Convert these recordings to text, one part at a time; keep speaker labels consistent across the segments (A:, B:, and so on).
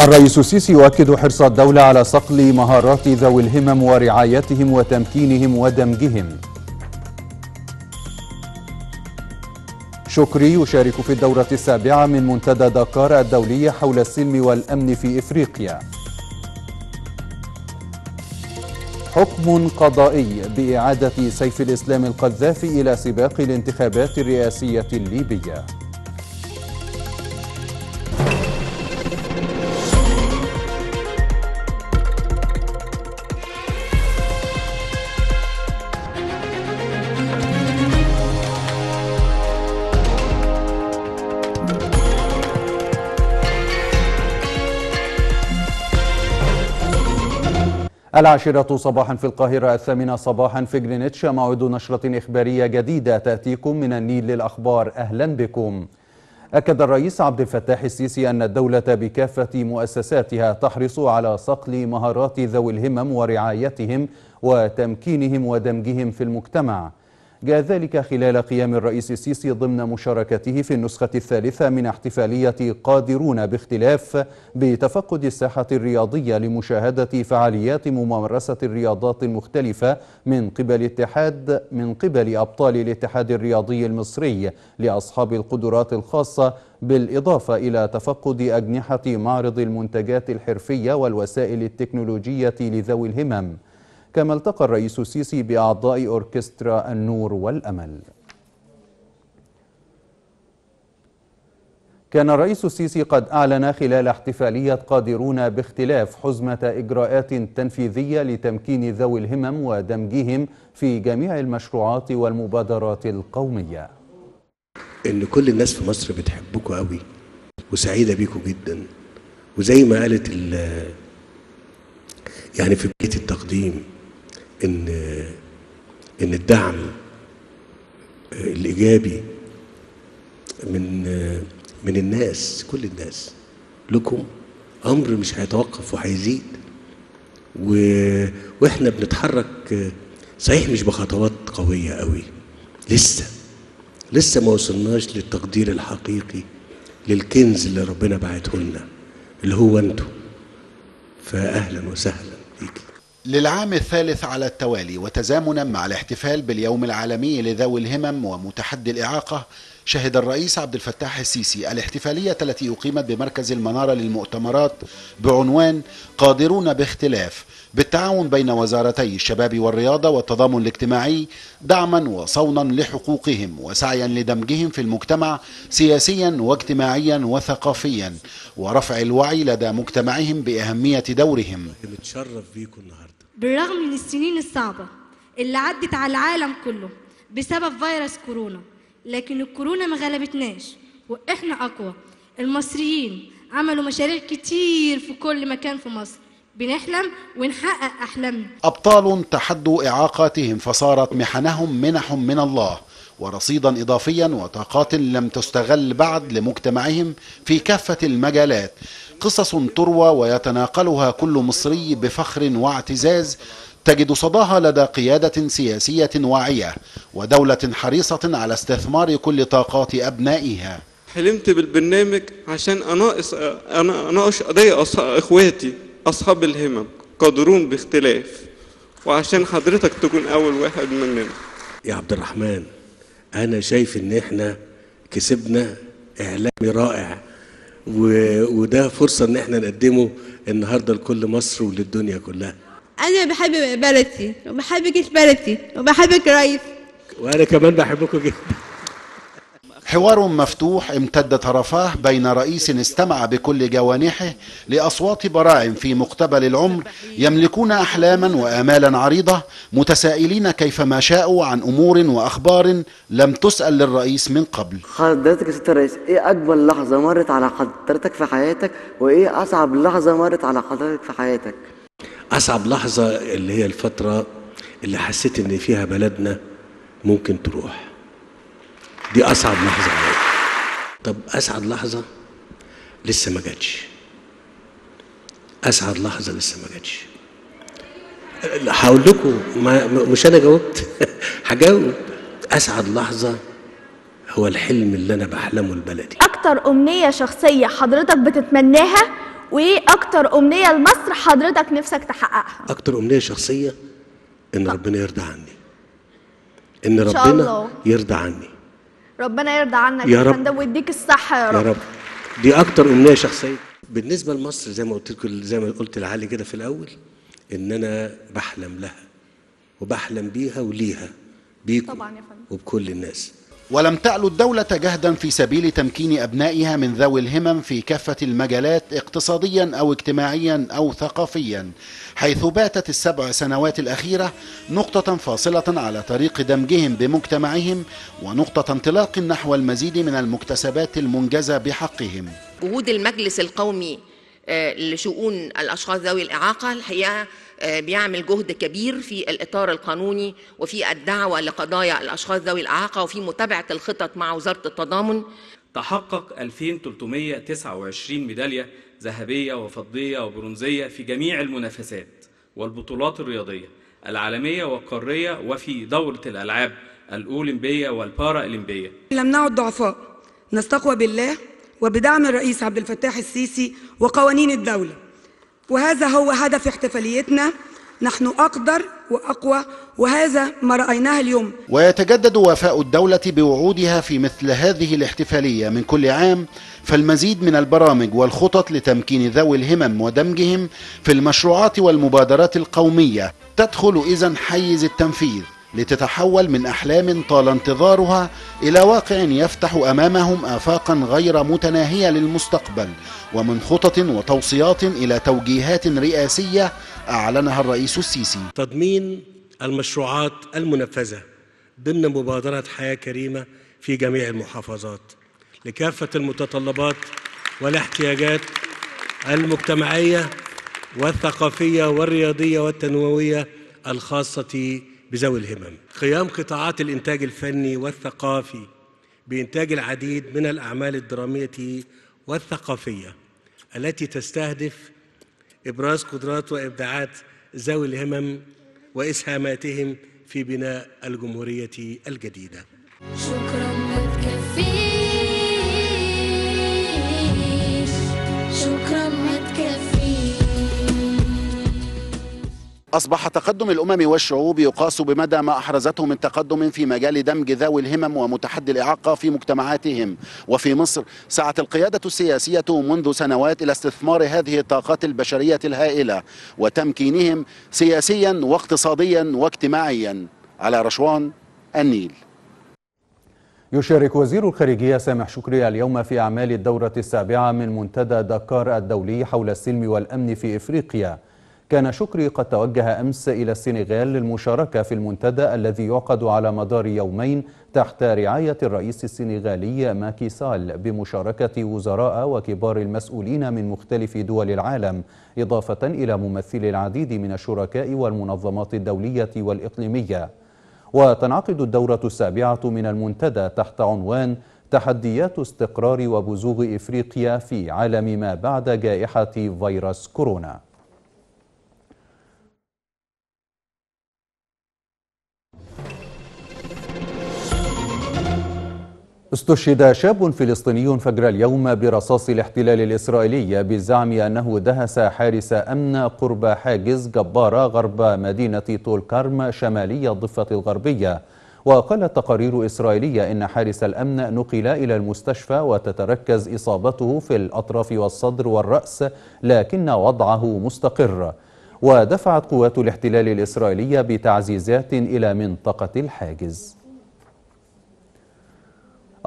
A: الرئيس السيسي يؤكد حرص الدولة على صقل مهارات ذوي الهمم ورعايتهم وتمكينهم ودمجهم شكري يشارك في الدورة السابعة من منتدى دكار الدولية حول السلم والأمن في إفريقيا حكم قضائي بإعادة سيف الإسلام القذافي إلى سباق الانتخابات الرئاسية الليبية العاشرة صباحا في القاهرة الثامنة صباحا في جرينتش موعد نشرة إخبارية جديدة تأتيكم من النيل للأخبار أهلا بكم أكد الرئيس عبد الفتاح السيسي أن الدولة بكافة مؤسساتها تحرص على صقل مهارات ذوي الهمم ورعايتهم وتمكينهم ودمجهم في المجتمع جاء ذلك خلال قيام الرئيس السيسي ضمن مشاركته في النسخة الثالثة من احتفالية قادرون باختلاف بتفقد الساحة الرياضية لمشاهدة فعاليات ممارسة الرياضات المختلفة من قبل اتحاد من قبل أبطال الاتحاد الرياضي المصري لأصحاب القدرات الخاصة بالإضافة إلى تفقد أجنحة معرض المنتجات الحرفية والوسائل التكنولوجية لذوي الهمم كما التقى الرئيس السيسي بأعضاء أوركسترا النور والأمل كان الرئيس السيسي قد أعلن خلال احتفالية قادرون باختلاف حزمة إجراءات تنفيذية لتمكين ذوي الهمم ودمجهم في جميع المشروعات والمبادرات القومية
B: إن كل الناس في مصر بتحبكم قوي وسعيدة بيكم جدا وزي ما قالت يعني في بيت التقديم ان ان الدعم الايجابي من من الناس كل الناس لكم امر مش هيتوقف وهيزيد واحنا بنتحرك صحيح مش بخطوات قويه قوي لسه لسه ما وصلناش للتقدير الحقيقي للكنز اللي ربنا بعته لنا اللي هو انتم فاهلا وسهلا
C: للعام الثالث على التوالي وتزامنا مع الاحتفال باليوم العالمي لذوي الهمم ومتحدي الإعاقة شهد الرئيس عبد الفتاح السيسي الاحتفالية التي أقيمت بمركز المنارة للمؤتمرات بعنوان قادرون باختلاف بالتعاون بين وزارتي الشباب والرياضة والتضامن الاجتماعي دعما وصونا لحقوقهم وسعيا لدمجهم في المجتمع سياسيا واجتماعيا وثقافيا ورفع الوعي لدى مجتمعهم بأهمية دورهم بنتشرف بيكم النهاردة
D: بالرغم من السنين الصعبة اللي عدت على العالم كله بسبب فيروس كورونا لكن الكورونا ما غلبتناش وإحنا أقوى المصريين عملوا مشاريع كتير في كل مكان في مصر بنحلم ونحقق أحلامنا
C: أبطال تحدوا إعاقاتهم فصارت محنهم منح من الله ورصيدا إضافيا وطاقات لم تستغل بعد لمجتمعهم في كافة المجالات قصص تروى ويتناقلها كل مصري بفخر واعتزاز تجد صداها لدى قيادة سياسية واعية ودولة حريصة على استثمار كل طاقات أبنائها
B: حلمت بالبرنامج عشان أناقص أنا أناقش قضية إخواتي أصحاب الهمم قادرون باختلاف وعشان حضرتك تكون أول واحد مننا يا عبد الرحمن انا شايف ان احنا كسبنا اعلامي رائع وده فرصه ان احنا نقدمه النهارده لكل مصر وللدنيا كلها
A: انا بحب بلدي وبحب جيش بلدي
C: وبحبك رئيس وانا كمان بحبكم جدا حوار مفتوح امتد طرفاه بين رئيس استمع بكل جوانحه لأصوات براعم في مقتبل العمر يملكون أحلاما وآمالا عريضة متسائلين كيف ما شاءوا عن أمور وأخبار لم تسأل للرئيس من قبل حضرتك
D: يا ست الرئيس إيه أجمل لحظة مرت على حضرتك في حياتك وإيه أصعب لحظة مرت على حضرتك في حياتك
B: أصعب لحظة اللي هي الفترة اللي حسيت إن فيها بلدنا ممكن تروح دي أصعب لحظة عليا طب أسعد لحظة لسه ما جاتش أسعد لحظة لسه ما جاتش هقول لكم مش أنا جاوبت هجاوب أسعد لحظة هو الحلم اللي أنا بحلمه لبلدي
C: أكتر أمنية شخصية حضرتك بتتمناها وإيه أكتر أمنية لمصر حضرتك نفسك تحققها؟
B: أكتر أمنية شخصية إن ربنا يرضى عني إن ربنا يرضى عني
C: ربنا يرضى عنك يا رب ويديك الصحه يا رب يا
B: رب دي اكتر امنيه شخصيه بالنسبه لمصر زي ما قلت لكم زي ما قلت لعلي كده في الاول ان انا بحلم لها وبحلم بيها وليها بيكم طبعا يا فندم وبكل الناس
C: ولم تعل الدولة جهدا في سبيل تمكين أبنائها من ذوي الهمم في كافة المجالات اقتصاديا أو اجتماعيا أو ثقافيا حيث باتت السبع سنوات الأخيرة نقطة فاصلة على طريق دمجهم بمجتمعهم ونقطة انطلاق نحو المزيد من المكتسبات المنجزة بحقهم
D: وجود المجلس القومي آه، لشؤون الأشخاص ذوي الإعاقة الحقيقة آه، بيعمل جهد كبير في الاطار القانوني وفي الدعوه لقضايا الاشخاص ذوي الاعاقه وفي متابعه الخطط مع وزاره التضامن تحقق 2329 ميداليه ذهبيه وفضيه وبرونزيه في جميع المنافسات والبطولات الرياضيه العالميه والقاريه وفي دوره الالعاب الاولمبيه والبارا اولمبيه
C: لم نعد ضعفاء نستقوى بالله وبدعم الرئيس عبد الفتاح السيسي وقوانين الدوله وهذا هو هدف احتفاليتنا نحن أقدر وأقوى وهذا ما رأيناه اليوم ويتجدد وفاء الدولة بوعودها في مثل هذه الاحتفالية من كل عام فالمزيد من البرامج والخطط لتمكين ذوي الهمم ودمجهم في المشروعات والمبادرات القومية تدخل إذا حيز التنفيذ لتتحول من احلام طال انتظارها الى واقع يفتح امامهم افاقا غير متناهيه للمستقبل ومن خطط وتوصيات الى توجيهات رئاسيه اعلنها الرئيس السيسي. تضمين
B: المشروعات المنفذه ضمن مبادره حياه كريمه في جميع المحافظات لكافه المتطلبات والاحتياجات المجتمعيه والثقافيه والرياضيه والتنمويه الخاصه بذوي الهمم قيام قطاعات الإنتاج الفني والثقافي بإنتاج العديد من الأعمال الدرامية والثقافية التي تستهدف إبراز قدرات وإبداعات ذوي الهمم وإسهاماتهم في بناء الجمهورية الجديدة شكرا
C: أصبح تقدم الأمم والشعوب يقاس بمدى ما أحرزته من تقدم في مجال دمج ذوي الهمم ومتحدي الإعاقة في مجتمعاتهم وفي مصر سعت القيادة السياسية منذ سنوات إلى استثمار هذه الطاقات البشرية الهائلة وتمكينهم سياسيا واقتصاديا واجتماعيا على رشوان النيل
A: يشارك وزير الخارجية سامح شكري اليوم في أعمال الدورة السابعة من منتدى دكار الدولي حول السلم والأمن في إفريقيا كان شكري قد توجه أمس إلى السنغال للمشاركة في المنتدى الذي يعقد على مدار يومين تحت رعاية الرئيس السنغالي ماكي سال بمشاركة وزراء وكبار المسؤولين من مختلف دول العالم إضافة إلى ممثلي العديد من الشركاء والمنظمات الدولية والإقليمية وتنعقد الدورة السابعة من المنتدى تحت عنوان تحديات استقرار وبزوغ إفريقيا في عالم ما بعد جائحة فيروس كورونا استشهد شاب فلسطيني فجر اليوم برصاص الاحتلال الإسرائيلي بزعم أنه دهس حارس أمن قرب حاجز جبارة غرب مدينة طول كرم شمالي الضفة الغربية وقالت تقارير إسرائيلية إن حارس الأمن نقل إلى المستشفى وتتركز إصابته في الأطراف والصدر والرأس لكن وضعه مستقر ودفعت قوات الاحتلال الإسرائيلية بتعزيزات إلى منطقة الحاجز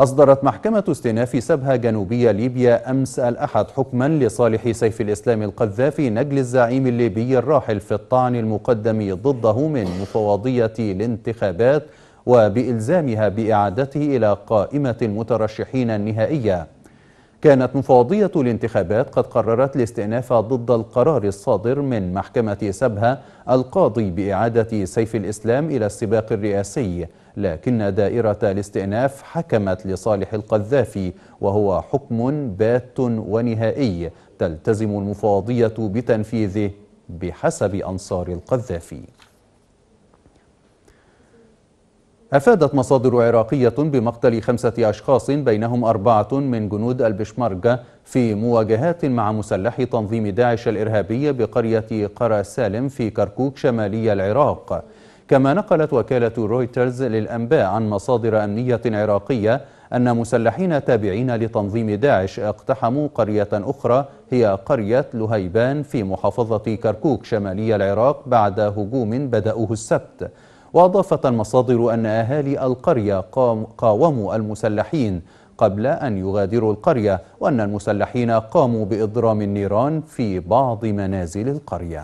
A: أصدرت محكمة استئناف سبها جنوبية ليبيا أمس الأحد حكما لصالح سيف الإسلام القذافي نجل الزعيم الليبي الراحل في الطعن المقدم ضده من مفوضية الانتخابات وبإلزامها بإعادته إلى قائمة المترشحين النهائية كانت مفوضية الانتخابات قد قررت الاستئناف ضد القرار الصادر من محكمة سبها القاضي بإعادة سيف الإسلام إلى السباق الرئاسي لكن دائرة الاستئناف حكمت لصالح القذافي وهو حكم بات ونهائي تلتزم المفوضية بتنفيذه بحسب أنصار القذافي أفادت مصادر عراقية بمقتل خمسة أشخاص بينهم أربعة من جنود البشمركة في مواجهات مع مسلح تنظيم داعش الإرهابي بقرية قرى سالم في كركوك شمالي العراق كما نقلت وكالة رويترز للأنباء عن مصادر أمنية عراقية أن مسلحين تابعين لتنظيم داعش اقتحموا قرية أخرى هي قرية لهيبان في محافظة كركوك شمالي العراق بعد هجوم بدأوه السبت وأضافت المصادر أن أهالي القرية قاوموا المسلحين قبل أن يغادروا القرية وأن المسلحين قاموا بإضرام النيران في بعض منازل القرية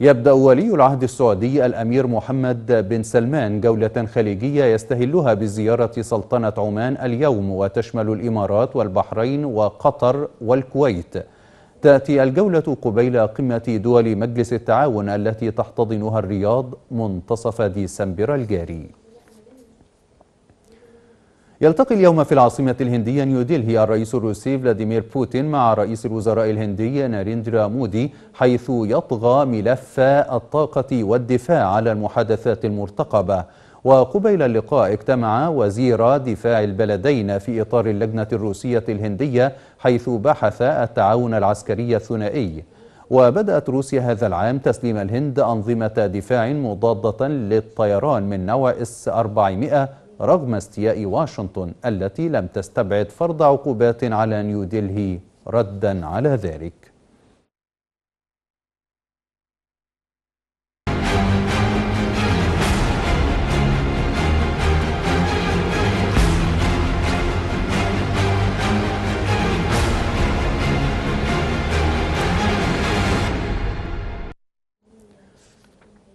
A: يبدأ ولي العهد السعودي الأمير محمد بن سلمان جولة خليجية يستهلها بزيارة سلطنة عمان اليوم وتشمل الإمارات والبحرين وقطر والكويت تأتي الجولة قبيل قمة دول مجلس التعاون التي تحتضنها الرياض منتصف ديسمبر الجاري يلتقي اليوم في العاصمة الهندية نيودلهي الرئيس الروسي فلاديمير بوتين مع رئيس الوزراء الهندي ناريندرا مودي حيث يطغى ملف الطاقة والدفاع على المحادثات المرتقبة وقبيل اللقاء اجتمع وزير دفاع البلدين في إطار اللجنة الروسية الهندية حيث بحث التعاون العسكري الثنائي وبدأت روسيا هذا العام تسليم الهند أنظمة دفاع مضادة للطيران من نوع اس 400 رغم استياء واشنطن التي لم تستبعد فرض عقوبات على نيودلهي ردا على ذلك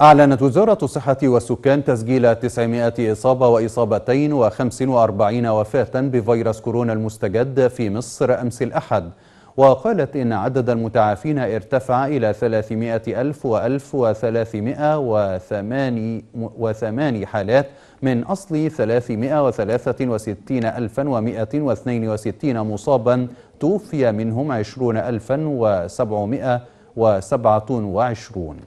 A: أعلنت وزارة الصحة والسكان تسجيل 900 إصابة وإصابتين و45 وفاة بفيروس كورونا المستجد في مصر أمس الأحد وقالت إن عدد المتعافين ارتفع إلى 300 ألف و 1308 حالات من أصل 363 ألفا و 162 مصابا توفي منهم 20 ألفا و 727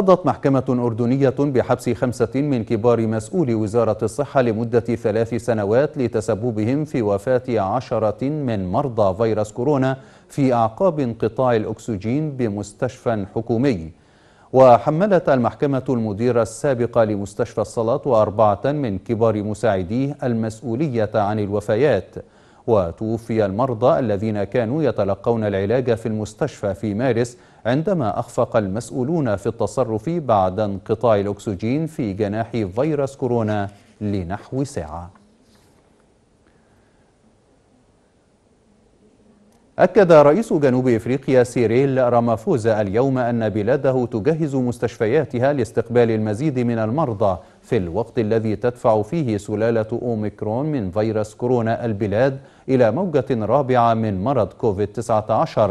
A: قضت محكمة أردنية بحبس خمسة من كبار مسؤولي وزارة الصحة لمدة ثلاث سنوات لتسببهم في وفاة عشرة من مرضى فيروس كورونا في أعقاب انقطاع الأكسجين بمستشفى حكومي وحملت المحكمة المديرة السابقة لمستشفى الصلاة وأربعة من كبار مساعديه المسؤولية عن الوفيات وتوفي المرضى الذين كانوا يتلقون العلاج في المستشفى في مارس عندما أخفق المسؤولون في التصرف بعد انقطاع الأكسجين في جناح فيروس كورونا لنحو ساعة أكد رئيس جنوب إفريقيا سيريل رامافوزا اليوم أن بلاده تجهز مستشفياتها لاستقبال المزيد من المرضى في الوقت الذي تدفع فيه سلالة أوميكرون من فيروس كورونا البلاد إلى موجة رابعة من مرض كوفيد-19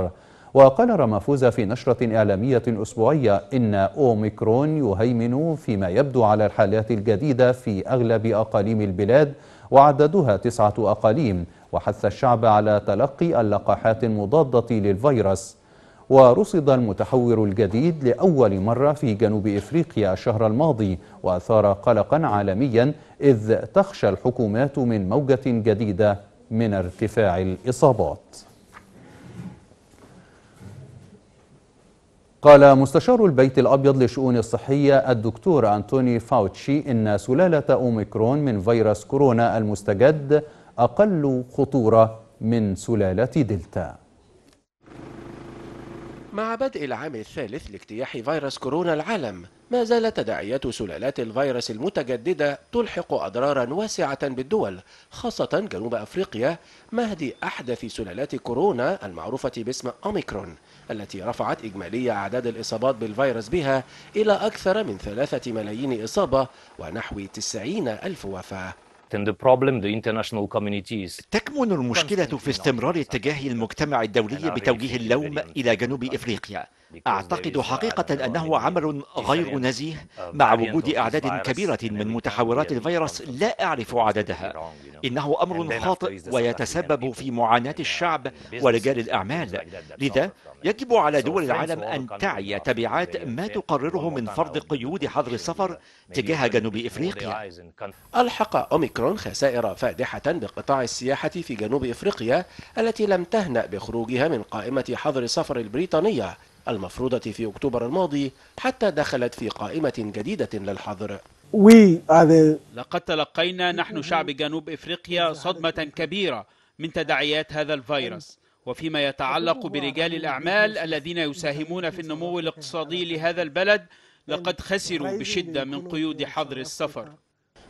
A: وقال رمافوزا في نشرة إعلامية أسبوعية إن أوميكرون يهيمن فيما يبدو على الحالات الجديدة في أغلب أقاليم البلاد وعددها تسعة أقاليم وحث الشعب على تلقي اللقاحات المضادة للفيروس ورصد المتحور الجديد لأول مرة في جنوب إفريقيا الشهر الماضي وأثار قلقا عالميا إذ تخشى الحكومات من موجة جديدة من ارتفاع الإصابات قال مستشار البيت الأبيض لشؤون الصحية الدكتور أنتوني فاوتشي إن سلالة أوميكرون من فيروس كورونا المستجد أقل خطورة من سلالة دلتا
D: مع بدء العام الثالث لاجتياح فيروس كورونا العالم ما زالت تداعيات سلالات الفيروس المتجددة تلحق أضرارا واسعة بالدول خاصة جنوب أفريقيا مهد أحدث سلالات كورونا المعروفة باسم أوميكرون التي رفعت إجمالي أعداد الإصابات بالفيروس بها إلى أكثر من ثلاثة ملايين إصابة ونحو تسعين ألف وفاة تكمن المشكلة في استمرار اتجاه المجتمع الدولي بتوجيه اللوم إلى جنوب إفريقيا أعتقد حقيقة أنه عمل غير نزيه مع وجود أعداد كبيرة من متحورات الفيروس لا أعرف عددها إنه أمر خاطئ ويتسبب في معاناة الشعب ورجال الأعمال لذا يجب على دول العالم أن تعي تبعات ما تقرره من فرض قيود حظر السفر تجاه جنوب إفريقيا ألحق أوميكرون خسائر فادحة بقطاع السياحة في جنوب إفريقيا التي لم تهنأ بخروجها من قائمة حظر السفر البريطانية المفروضة في أكتوبر الماضي حتى دخلت في قائمة جديدة للحظر لقد تلقينا نحن شعب جنوب إفريقيا صدمة كبيرة من تداعيات هذا الفيروس وفيما يتعلق برجال الأعمال الذين يساهمون في النمو الاقتصادي لهذا البلد لقد خسروا بشدة من قيود حظر السفر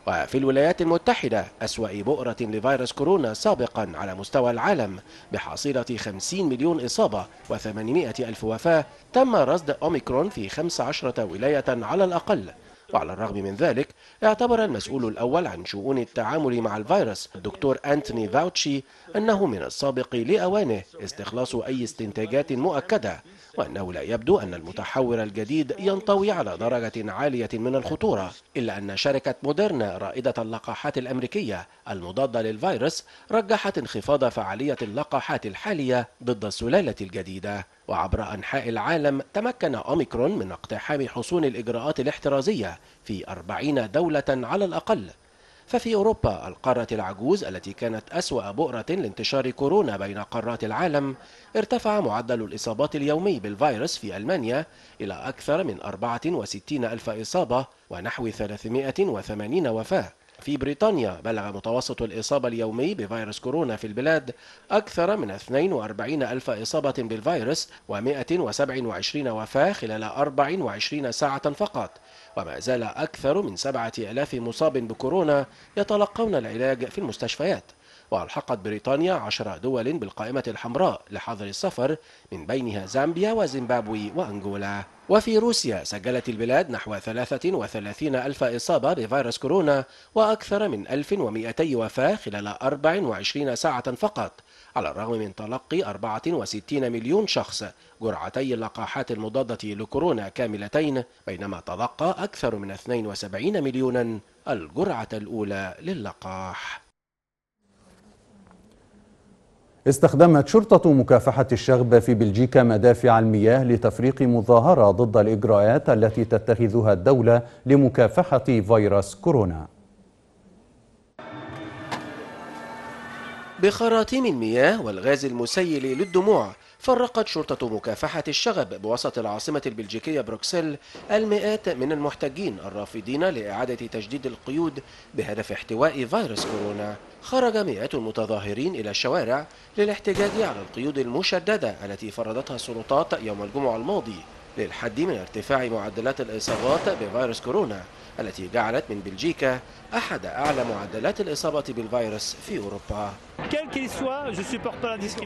D: وفي الولايات المتحدة أسوأ بؤرة لفيروس كورونا سابقا على مستوى العالم بحصيلة 50 مليون إصابة و800 ألف وفاة تم رصد أوميكرون في 15 ولاية على الأقل وعلى الرغم من ذلك اعتبر المسؤول الأول عن شؤون التعامل مع الفيروس الدكتور أنتوني فاوتشي أنه من السابق لأوانه استخلاص أي استنتاجات مؤكدة وأنه لا يبدو أن المتحور الجديد ينطوي على درجة عالية من الخطورة إلا أن شركة موديرنا رائدة اللقاحات الأمريكية المضادة للفيروس رجحت انخفاض فعالية اللقاحات الحالية ضد السلالة الجديدة وعبر أنحاء العالم تمكن أوميكرون من اقتحام حصون الإجراءات الاحترازية في 40 دولة على الأقل ففي أوروبا القارة العجوز التي كانت أسوأ بؤرة لانتشار كورونا بين قارات العالم ارتفع معدل الإصابات اليومي بالفيروس في ألمانيا إلى أكثر من 64 ألف إصابة ونحو 380 وفاة في بريطانيا بلغ متوسط الإصابة اليومي بفيروس كورونا في البلاد أكثر من 42 ألف إصابة بالفيروس و127 وفاة خلال 24 ساعة فقط وما زال أكثر من 7000 مصاب بكورونا يتلقون العلاج في المستشفيات وألحقت بريطانيا عشر دول بالقائمة الحمراء لحظر السفر من بينها زامبيا وزيمبابوي وأنغولا وفي روسيا سجلت البلاد نحو 33 ألف إصابة بفيروس كورونا وأكثر من 1200 وفاة خلال 24 ساعة فقط على الرغم من تلقي 64 مليون شخص جرعتي اللقاحات المضادة لكورونا كاملتين بينما تلقى أكثر من 72 مليونا الجرعة الأولى للقاح
A: استخدمت شرطة مكافحة الشغب في بلجيكا مدافع المياه لتفريق مظاهرة ضد الإجراءات التي تتخذها الدولة لمكافحة فيروس كورونا
D: بخراطيم المياه والغاز المسيل للدموع فرقت شرطة مكافحة الشغب بوسط العاصمة البلجيكية بروكسل المئات من المحتجين الرافضين لإعادة تجديد القيود بهدف احتواء فيروس كورونا خرج مئات المتظاهرين إلى الشوارع للاحتجاج على القيود المشددة التي فرضتها السلطات يوم الجمعة الماضي للحد من ارتفاع معدلات الإصابات بفيروس كورونا التي جعلت من بلجيكا أحد أعلى معدلات الإصابة بالفيروس في أوروبا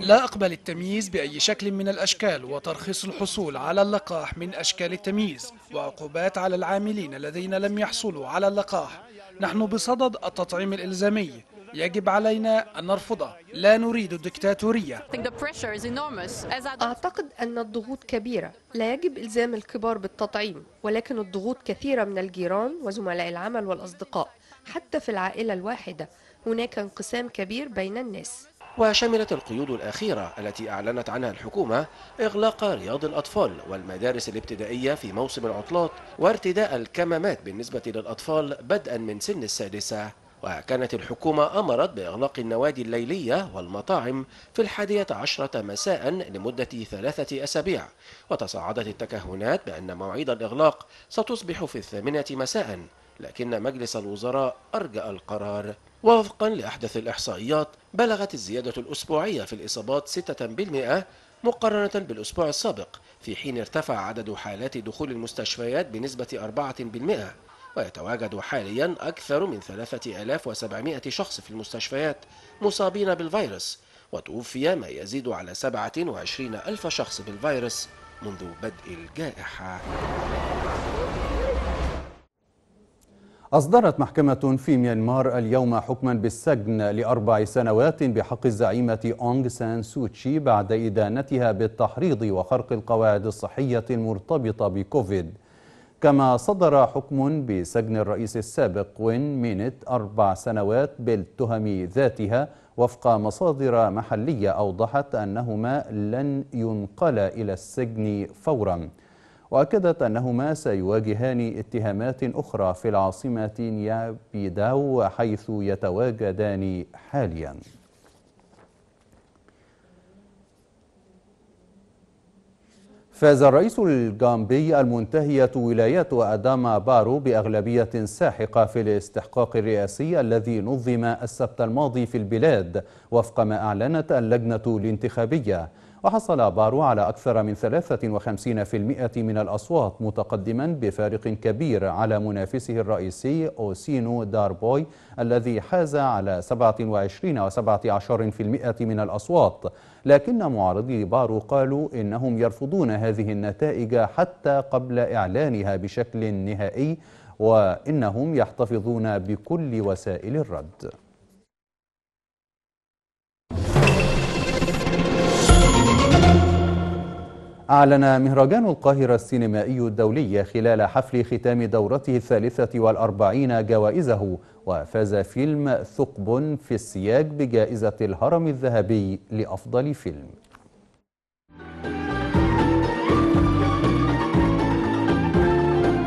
D: لا أقبل التمييز بأي شكل من الأشكال وترخيص الحصول على اللقاح من أشكال التمييز وعقوبات على العاملين الذين لم يحصلوا على اللقاح نحن بصدد التطعيم الإلزامي يجب علينا أن نرفضه لا نريد الدكتاتورية أعتقد أن الضغوط كبيرة لا يجب إلزام الكبار بالتطعيم ولكن الضغوط كثيرة من الجيران وزملاء العمل والأصدقاء حتى في العائلة الواحدة هناك انقسام كبير بين الناس وشملت القيود الأخيرة التي أعلنت عنها الحكومة إغلاق رياض الأطفال والمدارس الابتدائية في موسم العطلات وارتداء الكمامات بالنسبة للأطفال بدءا من سن السادسة وكانت الحكومة أمرت بإغلاق النوادي الليلية والمطاعم في الحادية عشرة مساء لمدة ثلاثة أسابيع وتصاعدت التكهنات بأن مواعيد الإغلاق ستصبح في الثامنة مساء لكن مجلس الوزراء أرجأ القرار ووفقا لأحدث الإحصائيات بلغت الزيادة الأسبوعية في الإصابات 6% مقارنة بالأسبوع السابق في حين ارتفع عدد حالات دخول المستشفيات بنسبة 4% ويتواجد حاليا أكثر من 3700 شخص في المستشفيات مصابين بالفيروس وتوفي ما يزيد على 27 ألف شخص بالفيروس منذ بدء الجائحة
A: أصدرت محكمة في ميانمار اليوم حكما بالسجن لأربع سنوات بحق الزعيمة أونغ سان سوتشي بعد إدانتها بالتحريض وخرق القواعد الصحية المرتبطة بكوفيد كما صدر حكم بسجن الرئيس السابق وين مينت أربع سنوات بالتهم ذاتها وفق مصادر محلية أوضحت أنهما لن ينقلا إلى السجن فورا وأكدت أنهما سيواجهان اتهامات أخرى في العاصمة نيابيداو حيث يتواجدان حالياً فاز الرئيس الجامبي المنتهية ولاية أداما بارو بأغلبية ساحقة في الاستحقاق الرئاسي الذي نظم السبت الماضي في البلاد وفق ما أعلنت اللجنة الانتخابية وحصل بارو على أكثر من 53% من الأصوات متقدما بفارق كبير على منافسه الرئيسي أوسينو داربوي الذي حاز على 27 و17% من الأصوات لكن معارضي بارو قالوا إنهم يرفضون هذه النتائج حتى قبل إعلانها بشكل نهائي وإنهم يحتفظون بكل وسائل الرد أعلن مهرجان القاهرة السينمائي الدولي خلال حفل ختام دورته الثالثة والأربعين جوائزه وفاز فيلم ثقب في السياج بجائزة الهرم الذهبي لأفضل فيلم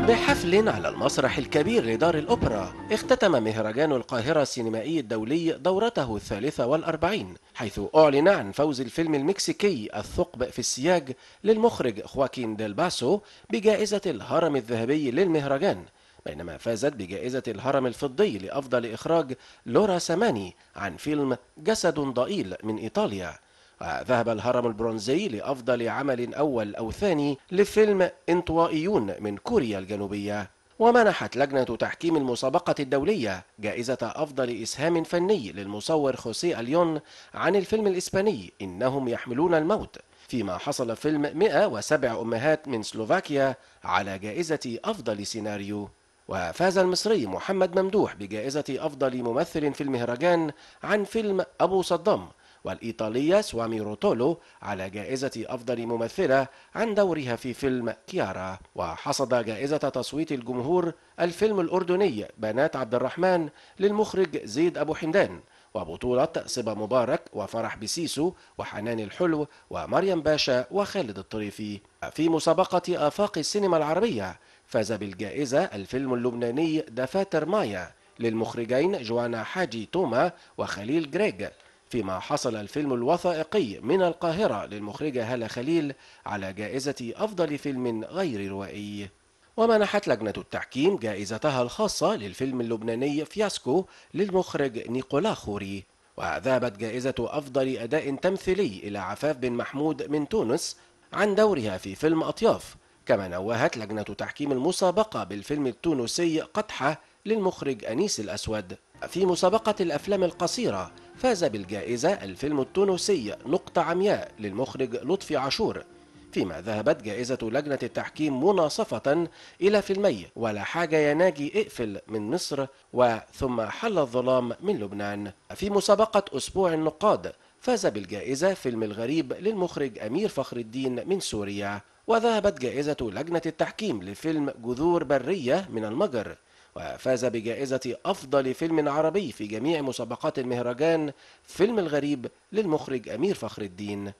D: بحفل على المسرح الكبير لدار الأوبرا اختتم مهرجان القاهرة السينمائي الدولي دورته الثالثة والأربعين حيث أعلن عن فوز الفيلم المكسيكي الثقب في السياج للمخرج خواكين ديل باسو بجائزة الهرم الذهبي للمهرجان بينما فازت بجائزة الهرم الفضي لأفضل إخراج لورا ساماني عن فيلم جسد ضئيل من إيطاليا وذهب الهرم البرونزي لأفضل عمل أول أو ثاني لفيلم انطوائيون من كوريا الجنوبية ومنحت لجنة تحكيم المسابقة الدولية جائزة أفضل إسهام فني للمصور خوسي أليون عن الفيلم الإسباني إنهم يحملون الموت فيما حصل فيلم 107 أمهات من سلوفاكيا على جائزة أفضل سيناريو وفاز المصري محمد ممدوح بجائزة أفضل ممثل في المهرجان عن فيلم أبو صدام والإيطالية سوامي روتولو على جائزة أفضل ممثلة عن دورها في فيلم كيارا وحصد جائزة تصويت الجمهور الفيلم الأردني بنات عبد الرحمن للمخرج زيد أبو حمدان وبطولة صبا مبارك وفرح بسيسو وحنان الحلو ومريم باشا وخالد الطريفي في مسابقة آفاق السينما العربية فاز بالجائزة الفيلم اللبناني دفاتر مايا للمخرجين جوانا حاجي توما وخليل جريج فيما حصل الفيلم الوثائقي من القاهرة للمخرجة هالة خليل على جائزة أفضل فيلم غير روائي ومنحت لجنة التحكيم جائزتها الخاصة للفيلم اللبناني فياسكو للمخرج نيكولا خوري وذهبت جائزة أفضل أداء تمثيلي إلى عفاف بن محمود من تونس عن دورها في فيلم أطياف كما نوهت لجنة تحكيم المسابقة بالفيلم التونسي قطحة للمخرج أنيس الأسود في مسابقة الأفلام القصيرة فاز بالجائزة الفيلم التونسي نقطة عمياء للمخرج لطفي عاشور فيما ذهبت جائزة لجنة التحكيم مناصفة إلى فيلمي ولا حاجة يا ناجي اقفل من مصر وثم حل الظلام من لبنان في مسابقة أسبوع النقاد فاز بالجائزة فيلم الغريب للمخرج أمير فخر الدين من سوريا وذهبت جائزة لجنة التحكيم لفيلم جذور برية من المجر وفاز بجائزة أفضل فيلم عربي في جميع مسابقات المهرجان فيلم الغريب للمخرج أمير فخر الدين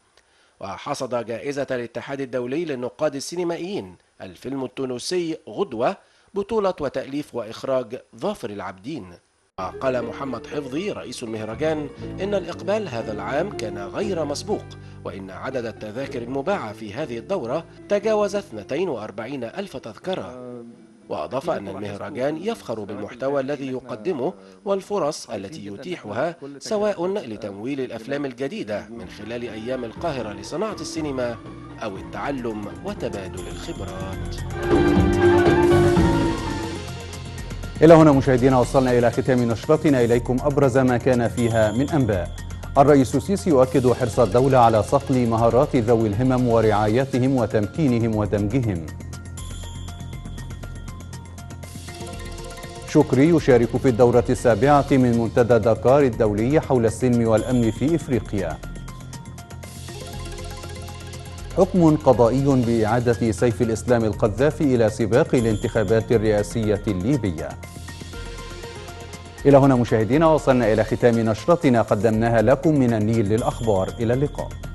D: وحصد جائزة الاتحاد الدولي للنقاد السينمائيين الفيلم التونسي غدوة بطولة وتأليف وإخراج ظافر العابدين قال محمد حفظي رئيس المهرجان إن الإقبال هذا العام كان غير مسبوق وإن عدد التذاكر المباعة في هذه الدورة تجاوز 42 ألف تذكرة وأضاف أن المهرجان يفخر بالمحتوى الذي يقدمه والفرص التي يتيحها سواء لتمويل الأفلام الجديدة من خلال أيام القاهرة لصناعة السينما أو التعلم وتبادل الخبرات
A: إلى هنا مشاهدينا وصلنا إلى ختام نشرتنا إليكم أبرز ما كان فيها من أنباء الرئيس السيسي يؤكد حرص الدولة على صقل مهارات ذوي الهمم ورعايتهم وتمكينهم ودمجهم شكري يشارك في الدورة السابعة من منتدى دكار الدولي حول السلم والأمن في إفريقيا حكم قضائي بإعادة سيف الإسلام القذافي إلى سباق الانتخابات الرئاسية الليبية إلى هنا مشاهدينا وصلنا إلى ختام نشرتنا قدمناها لكم من النيل للأخبار إلى اللقاء